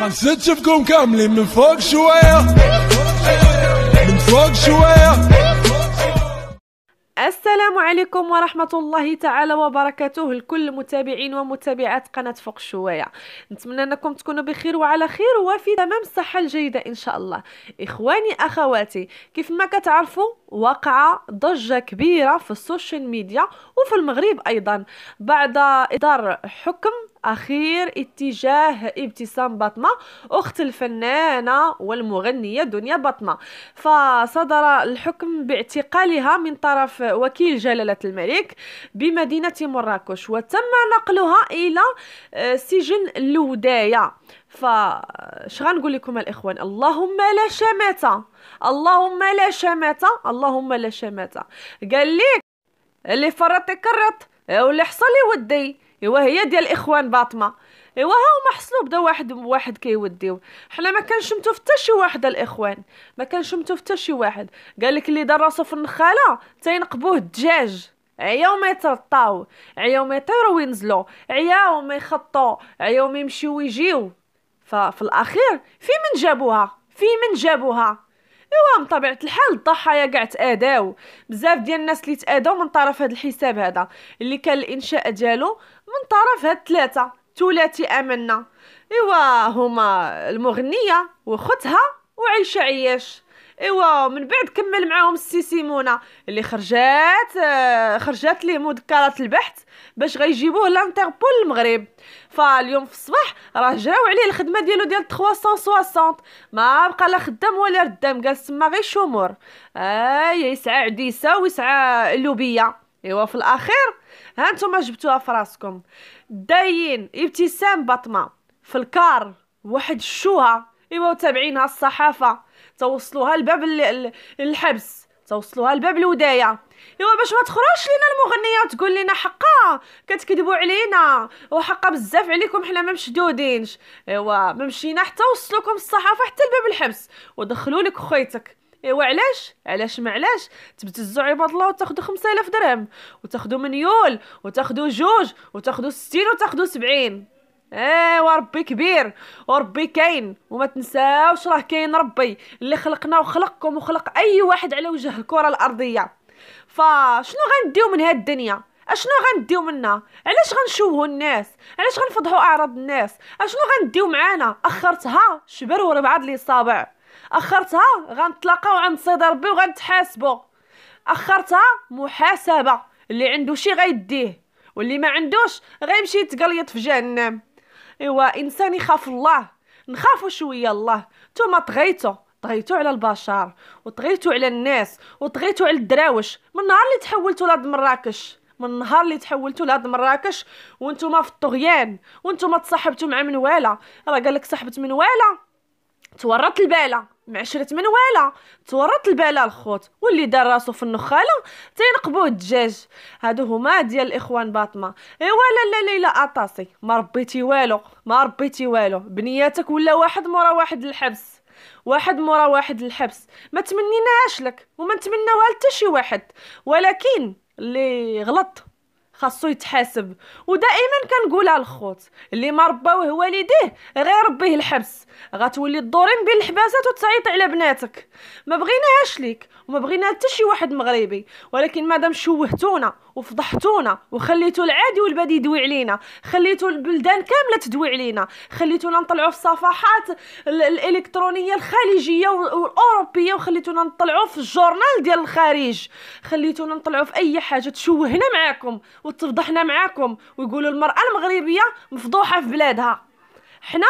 حنسيت نشوفكم كاملين من فوق شوية من فوق شوية السلام عليكم ورحمة الله تعالى وبركاته لكل المتابعين ومتابعات قناة فوق شوية نتمنى أنكم تكونوا بخير وعلى خير وفي تمام الصحة الجيدة إن شاء الله إخواني أخواتي كيف ما كتعرفوا وقع ضجة كبيرة في السوشيال ميديا وفي المغرب أيضا بعد إصدار حكم أخير اتجاه ابتسام بطمة أخت الفنانة والمغنية دنيا بطمة فصدر الحكم باعتقالها من طرف وكيل جلالة الملك بمدينة مراكش وتم نقلها إلى آه، سجن الوداية فاش غنقول لكم الاخوان اللهم لا شماتة اللهم لا شماتة اللهم لا شماتة قال لك اللي فرط يكرط واللي حصل يودي ايوا هي ديال الاخوان باطمه ايوا هما حصلوا بدا واحد بواحد كيوديو حنا ما كنشمتو حتى شي واحد الاخوان ما كنشمتو حتى شي واحد قال لك اللي دار راسو في النخاله تينقبوه الدجاج عياو ما يترطاو عياو ما يطيروا وينزلوا عياو ما يخطوا عياو ما يمشيو ويجيو ففي الاخير في من جابوها في من جابوها ايوا بطبيعه الحال الضحايا كاع تاداو بزاف ديال الناس اللي تاداو من طرف هذا الحساب هذا اللي كان الانشاء ديالو من طرف هاد ثلاثة ثلاثي امنا ايوا هما المغنيه وختها وعيشه عياش ايوا من بعد كمل معاهم السي سيمونه اللي خرجات آه، خرجات ليه مذكرات البحث باش غيجيبوه لانتربول المغرب فاليوم في الصباح راه جراو عليه الخدمه ديالو ديال 360 ما بقى لا خدام ولا ردام جالس تما غير شومور اي يسعى عديسه ويسعى اللوبيه ايوا في الاخير ها نتوما جبتوها فراسكم داين ابتسام بطمه في الكار واحد شوها ايوا تابعينها الصحافه توصلوها لباب الحبس توصلوها لباب الودايه ايوا باش ما تخرجش لينا المغنيه وتقول لنا حقا كتكذبوا علينا وحقا بزاف عليكم حنا ما مشدودينش ايوا ما مشينا حتى وصلوكم الصحافه حتى لباب الحبس ودخلوا لك خويتك ايوا علاش علاش ما علاش تبتزوا عباد الله وتاخذوا 5000 درهم وتاخذوا منيول وتاخذوا جوج وتاخذوا 60 وتاخذوا 70 ايوا ربي كبير وربي كاين وما تنساوش راه كاين ربي اللي خلقنا وخلقكم وخلق اي واحد على وجه الكره الارضيه فشنو غنديو من هاد الدنيا اشنو غنديو منا علاش غنشوهو الناس علاش غنفضحو اعراض الناس اشنو غنديو معانا اخرتها شبر وربعه لي صابع اخرتها غنتلاقاو عند صيد ربي وغنتحاسبو اخرتها محاسبه اللي عنده شي غيديه واللي ما عندوش غيمشي يتقليط في جهنم ايوا انسان يخاف الله نخافوا شويه الله نتوما طغيتو طغيتو على البشر وطغيتو على الناس وطغيتو على الدراوش من نهار اللي تحولتو لهاد مراكش من النهار اللي تحولتو لهاد مراكش وانتم في الطغيان وانتم تصاحبتو مع منواله راه قالك صاحبت منواله تورط البالة شريت من والا تورط البالة الخوت واللي دار راسو في النخالة تينقبوه الدجاج هادو هما ديال الاخوان باطمة ايوا لا لا ليلى اطاسي ما ربيتي والو ما ربيتي والو بنياتك ولا واحد مورا واحد الحبس واحد مورا واحد الحبس ما تمنيناهاش لك وما نتمناوها لتا شي واحد ولكن اللي غلط خاصو يتحاسب ودائما كنقولها للخوت اللي ما رباوه والديه غير ربيه الحبس غتولي تدورين بين الحباسات وتصيط على بناتك ما بغيناهاش ليك وما بغينا حتى شي واحد مغربي ولكن مادام شوهتونا وفضحتونا وخليتو العادي والبادي يدوي علينا خليتو البلدان كامله تدوي علينا خليتونا نطلعوا في الصفحات الالكترونيه الخليجيه والاوروبيه وخليتونا نطلعوا في الجورنال ديال الخارج خليتونا نطلعوا في اي حاجه تشوهنا معاكم وتفضحنا معاكم ويقولوا المراه المغربيه مفضوحه في بلادها حنا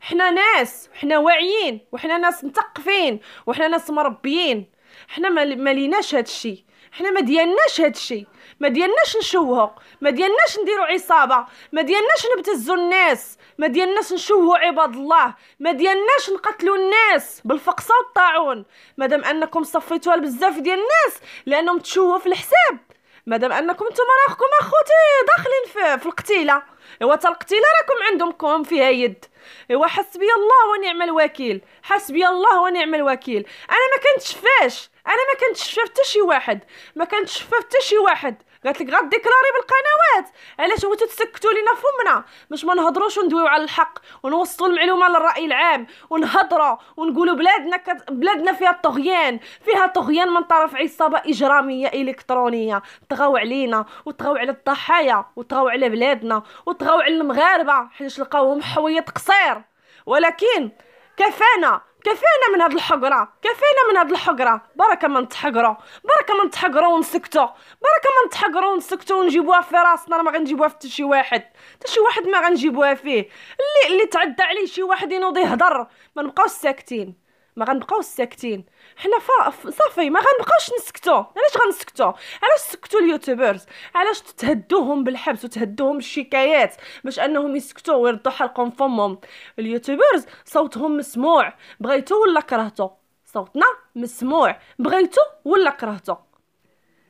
حنا ناس حنا واعيين وحنا ناس مثقفين وحنا ناس مربيين حنا ما ليناش هادشي حنا ما ديالناش هاد الشيء ما ديالناش نشوهوا ما ديالناش نديروا عصابه ما ديالناش نبتزوا الناس ما ديالناش نشوهوا عباد الله ما ديالناش نقتلوا الناس بالفقصه والطاعون مادام انكم صفيتوها لبزاف ديال الناس لانهم تشوهوا في الحساب مادام انكم نتوما راكم اخوتي داخلين في, في القتيله ايوا تا القتيله راكم عندهم كوم فيها يد ايوا حسبي الله ونعم الوكيل حسبي الله ونعم الوكيل انا ما كنتشفاش انا ما كنتشفى حتى شي واحد ما كنتشفى حتى شي واحد قالت لك غديكلاري بالقنوات علاش هو تسكتوا لينا فمنا باش ما نهضروش وندويو على الحق ونوصلوا المعلومه للراي العام ونهضروا ونقولوا بلادنا كت... بلادنا فيها الطغيان فيها طغيان من طرف عصابه اجراميه الكترونيه طغاو علينا وطغاو على الضحايا وطغاو على بلادنا وطغاو على المغاربه حيت لقاوهم حويط قصير ولكن كفانا كفينا من هاد الحقرة كفينا من هاد الحقرة بركة ما نتحقرو بركة ما نتحقرو ونسكتو بركة ما نتحقرو ونسكتو ونجيبوها في راسنا ما غنجيبوها في تشي شي واحد حتى شي واحد ما غنجيبوها فيه اللي اللي تعدى عليه شي واحد ينوض يهضر ما نبقاوش ساكتين ما غنبقاوش ساكتين حنا فا صافي ما غنبقاوش نسكتو علاش غنسكتو علاش سكتو اليوتيوبرز علاش تهدوهم بالحبس وتهدوهم بالشكايات باش انهم يسكتوا ويردوا حلقهم فمهم اليوتيوبرز صوتهم مسموع بغيتو ولا كرهتو صوتنا مسموع بغيتو ولا كرهتو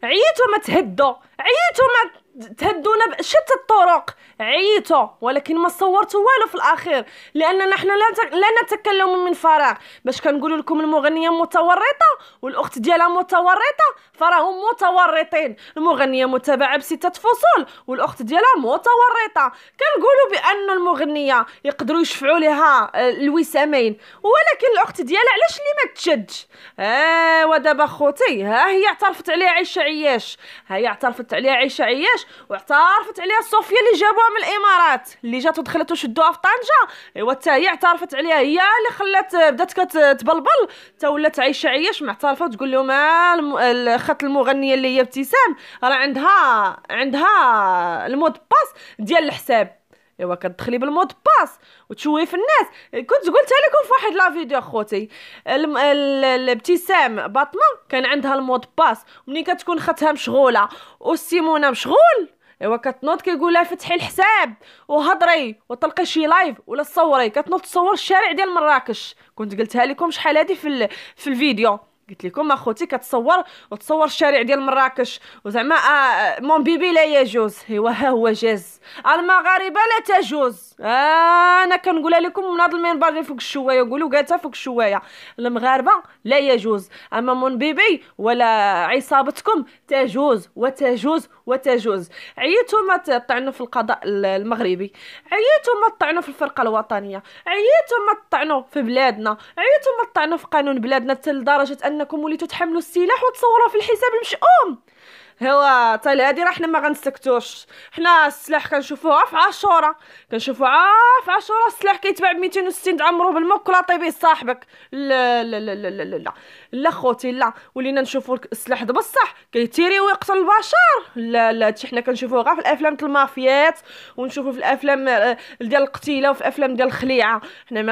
عييتو ما تهدو عييتو ما تهدونا بشتى الطرق عييتو ولكن ما صورتوا والو في الاخير لاننا حنا لا لا نتكلم من فراغ باش كنقول لكم المغنيه متورطه والاخت ديالها متورطه فراهم متورطين المغنيه متابعه بسته فصول والاخت ديالها متورطه كنقولوا بان المغنيه يقدروا يشفعوا لها آه، الوسامين ولكن الاخت ديالها علاش اللي ما تشدش ايوا آه، دابا خوتي ها هي اعترفت عليها عيشه عياش ها هي اعترفت عليها عيشه عياش واعترفت عليها صوفيا اللي جابوها من الامارات اللي جات ودخلت وشدوها في طنجه ايوا حتى هي اعترفت عليها هي اللي خلات بدات كتبلبل حتى ولات عايشه عياش معترفه وتقول لهم آه، الخت المغنيه اللي هي ابتسام راه عندها عندها المود باس ديال الحساب ايوا كتدخلي بالمود باس وتشوي في الناس كنت قلت لكم في واحد لا فيديو اخوتي الابتسام باطمه كان عندها المود باس ملي كتكون خاتها مشغوله والسيمونه مشغول ايوا كتنوض كيقول لها فتحي الحساب وهضري وطلقي شي لايف ولا صوري كتنوض تصور الشارع ديال مراكش كنت قلتها لكم شحال هادي في في الفيديو قلت لكم اخوتي كتصور وتصور الشارع ديال مراكش وزعما آه،, آه مون بيبي لا يجوز ايوا ها هو جاز المغاربه لا تجوز آه انا كنقولها لكم من هذا المنبر اللي فوق الشوايه نقولوا قالتها فوق الشوايه المغاربه لا يجوز اما مون بيبي ولا عصابتكم تجوز وتجوز وتجوز عييتوا ما تطعنوا في القضاء المغربي عييتوا ما تطعنوا في الفرقه الوطنيه عييتوا ما تطعنوا في بلادنا عييتوا ما تطعنوا في قانون بلادنا حتى لدرجه ان انكم وليتوا تحملوا السلاح وتصوروا في الحساب المشؤوم هوا حتى هادي راه حنا ما غنسكتوش حنا السلاح كنشوفوه في عاشوره كنشوفوه آه، في عاشوره السلاح كيتباع ب 260 تعمرو بالماء ولا طيبيه صاحبك لا لا لا لا لا لا لا خوتي لا ولينا نشوفوا السلاح دابا بصح كيتيري ويقتل البشر لا لا هادشي حنا كنشوفوه غير في الافلام ديال المافيات ونشوفوه في الافلام آه، ديال القتيله وفي الافلام ديال الخليعه حنا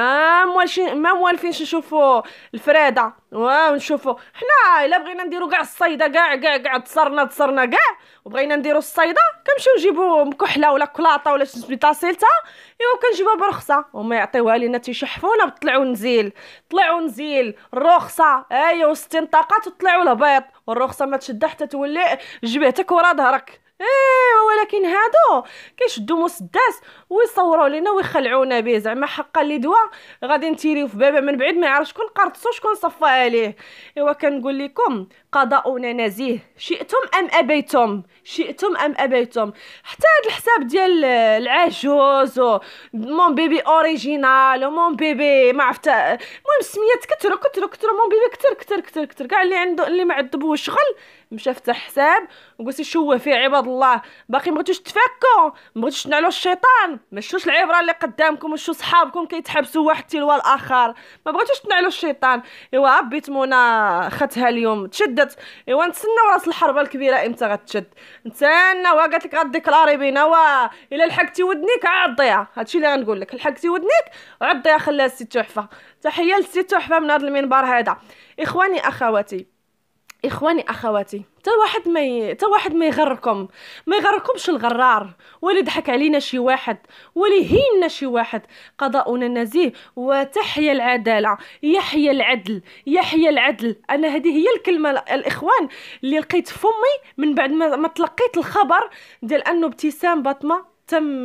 ما موالفينش نشوفوا الفريده نشوفوا حنا الا بغينا نديرو كاع الصيده كاع كاع كاع تصرنا تصرنا كاع وبغينا نديرو الصيده كنمشيو نجيبو مكحله ولا كلاطه ولا سميتها سلته ايوا كنجيبوها برخصه وما يعطيوها لينا تيشحفونا بطلع ونزيل طلعوا ونزيل الرخصه ايوا 60 طاقات وطلعوا الهبيط والرخصه ما تشد حتى تولي جبهتك ورا ظهرك ايه ولكن هادو كيشدو مسدس ويصوروا لينا ويخلعونا به زعما حقا اللي دواء غادي نتيريو في بابا من بعيد ما يعرف شكون قرطسو شكون صفى عليه ايوا كنقول لكم قضاؤنا نزيه شئتم ام ابيتم شئتم ام ابيتم حتى هاد الحساب ديال العجوز مون بيبي اوريجينال ومون بيبي ما عرفت المهم السميات كثروا كثروا كثروا مون بيبي كثر كثر كثر كثر كاع اللي عنده اللي ما عذبوه شغل مشى فتح حساب وقلت شوه فيه عباد الله باقي ما بغيتوش تفكوا ما بغيتوش تنعلوا الشيطان ما العبره اللي قدامكم وشو صحابكم كيتحبسوا واحد تلو الاخر ما بغيتوش تنعلوا الشيطان ايوا بيت منى خاتها اليوم تشد شدات ايوا نتسناو راس الحربه الكبيره امتى غتشد نتسناو قالت لك غديكلاري بينا وا الا لحقتي ودنيك عضيها هادشي اللي غنقول لك لحقتي ودنيك عضيها خليها الست تحفه تحيه للست تحفه من هذا المنبر هذا اخواني اخواتي اخواني اخواتي حتى واحد ما ي... واحد ما يغركم ما يغركمش الغرار ولا يضحك علينا شي واحد ولا يهيننا شي واحد قضاؤنا نزيه وتحيا العداله يحيا العدل يحيا العدل انا هذه هي الكلمه الاخوان اللي لقيت فمي من بعد ما, ما تلقيت الخبر ديال انه ابتسام باطمه تم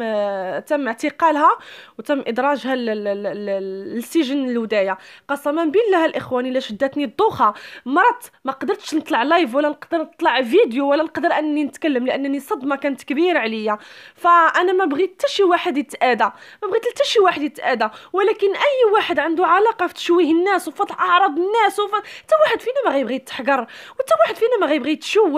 تم اعتقالها وتم ادراجها للسجن الودايه قسما بالله الاخواني الا شدتني الدوخه مرت ما قدرتش نطلع لايف ولا نقدر نطلع فيديو ولا نقدر اني نتكلم لانني صدمه كانت كبيره عليا فانا ما بغيت حتى شي واحد يتاذى ما بغيت حتى شي واحد يتاذى ولكن اي واحد عنده علاقه في تشويه الناس وفتح اعراض الناس وفي حتى واحد فينا ما غيبغي يتحقر وحتى واحد فينا ما غيبغي يتشوه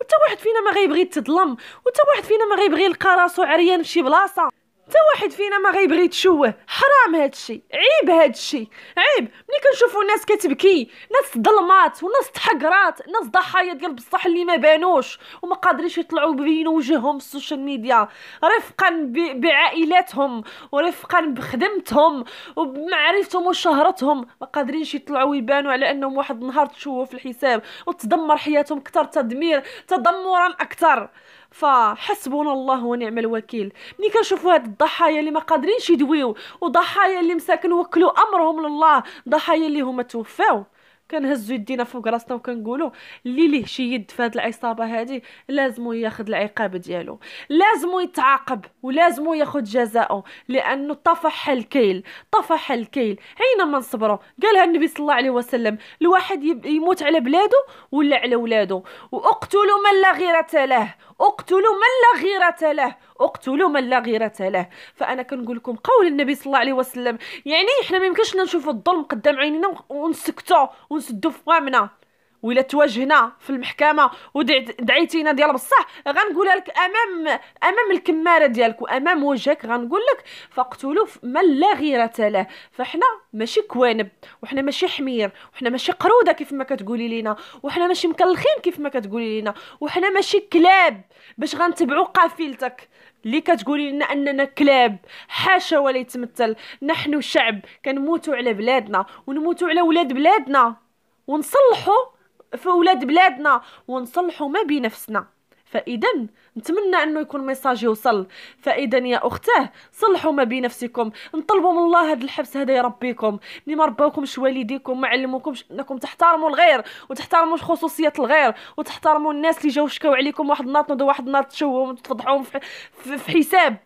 وحتى واحد فينا ما غيبغي يتظلم وحتى واحد فينا ما غيبغي يلقى راسو عريان عيان فشي بلاصه حتى واحد فينا ما غيبغي يتشوه حرام هادشي عيب هادشي عيب ملي كنشوفوا ناس كتبكي ناس ظلمات وناس تحقرات ناس ضحايا ديال بصح اللي ما بانوش وما قادرينش يطلعوا بينوا وجههم في السوشيال ميديا رفقا بعائلاتهم ورفقا بخدمتهم وبمعرفتهم وشهرتهم ما قادرينش يطلعوا يبانوا على انهم واحد النهار تشوه في الحساب وتدمر حياتهم اكثر تدمير تدمرا اكثر فحسبنا الله ونعم الوكيل ملي كنشوفوا هاد الضحايا اللي ما قادرينش يدويو وضحايا اللي مساكن وكلوا امرهم لله ضحايا اللي هما توفاو كنهزو يدينا فوق راسنا وكنقولوا اللي ليه شي يد في هاد العصابه هذه لازمو ياخذ العقاب ديالو لازمو يتعاقب ولازمو ياخذ جزاؤه لانه طفح الكيل طفح الكيل ما نصبرو قالها النبي صلى الله عليه وسلم الواحد يموت على بلاده ولا على ولادو واقتلوا من لا غيرة له اقتلوا من لا غيرة له اقتلوا من لا غيرة له فانا كنقول لكم قول النبي صلى الله عليه وسلم يعني احنا ما يمكنش نشوف الظلم قدام عينينا ونسكتوا ونسدوا في فمنا ولا تواجهنا في المحكمه ودعيتينا ديال بصح غنقولها لك امام امام الكماره ديالك وامام وجهك غنقول لك فاقتلوا من لا غيره له فاحنا ماشي كوانب وحنا ماشي حمير وحنا ماشي قروده كيف ما كتقولي لينا وحنا ماشي مكلخين كيف ما كتقولي لينا وحنا ماشي كلاب باش غنتبعوا قافلتك اللي كتقولي لنا اننا كلاب حاشا ولا يتمثل نحن شعب كنموتوا على بلادنا ونموتوا على ولاد بلادنا ونصلحوا في ولاد بلادنا ونصلحوا ما بنفسنا فاذا نتمنى انه يكون ميساج يوصل فاذا يا اختاه صلحوا ما بنفسكم نطلبوا من الله هذا الحبس هذا يربيكم ملي ما رباوكمش والديكم ما علموكمش انكم تحترموا الغير وتحترموا خصوصيه الغير وتحترموا الناس اللي جاو شكاو عليكم واحد النهار تنوضوا واحد النهار تشوهوهم وتفضحوهم في حساب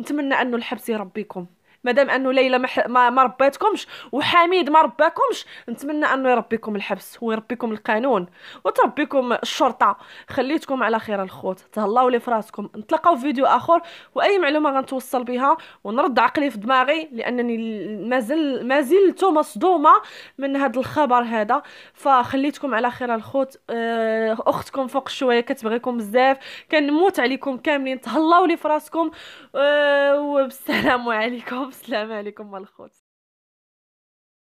نتمنى انه الحبس يربيكم مادام انه ليلى ما, ما رباتكمش وحميد ما رباكمش نتمنى انه يربيكم الحبس ويربيكم القانون وتربيكم الشرطه خليتكم على خير الخوت تهلاو لي فراسكم نتلاقاو في فيديو اخر واي معلومه غنتوصل بها ونرد عقلي في دماغي لانني مازال مازلت مصدومه من هذا الخبر هذا فخليتكم على خير الخوت آه، اختكم فوق شويه كتبغيكم بزاف كنموت عليكم كاملين تهلاو لي فراسكم آه، وبالسلام عليكم والسلام عليكم الخوت